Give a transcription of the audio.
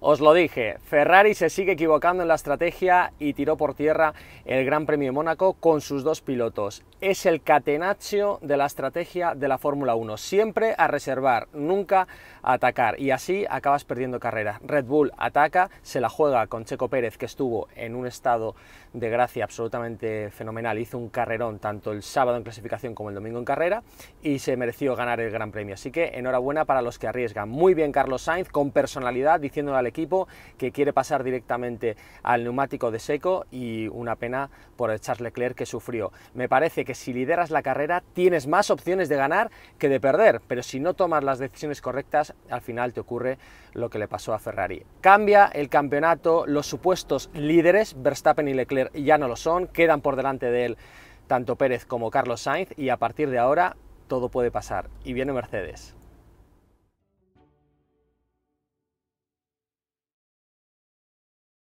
Os lo dije, Ferrari se sigue equivocando en la estrategia y tiró por tierra el Gran Premio de Mónaco con sus dos pilotos. Es el catenaccio de la estrategia de la Fórmula 1, siempre a reservar, nunca a atacar y así acabas perdiendo carrera, Red Bull ataca, se la juega con Checo Pérez que estuvo en un estado de gracia absolutamente fenomenal, hizo un carrerón tanto el sábado en clasificación como el domingo en carrera y se mereció ganar el Gran Premio. Así que enhorabuena para los que arriesgan. Muy bien Carlos Sainz con personalidad diciéndole la que quiere pasar directamente al neumático de seco y una pena por el Charles Leclerc que sufrió. Me parece que si lideras la carrera tienes más opciones de ganar que de perder, pero si no tomas las decisiones correctas, al final te ocurre lo que le pasó a Ferrari. Cambia el campeonato, los supuestos líderes, Verstappen y Leclerc ya no lo son, quedan por delante de él tanto Pérez como Carlos Sainz y a partir de ahora todo puede pasar. Y viene Mercedes.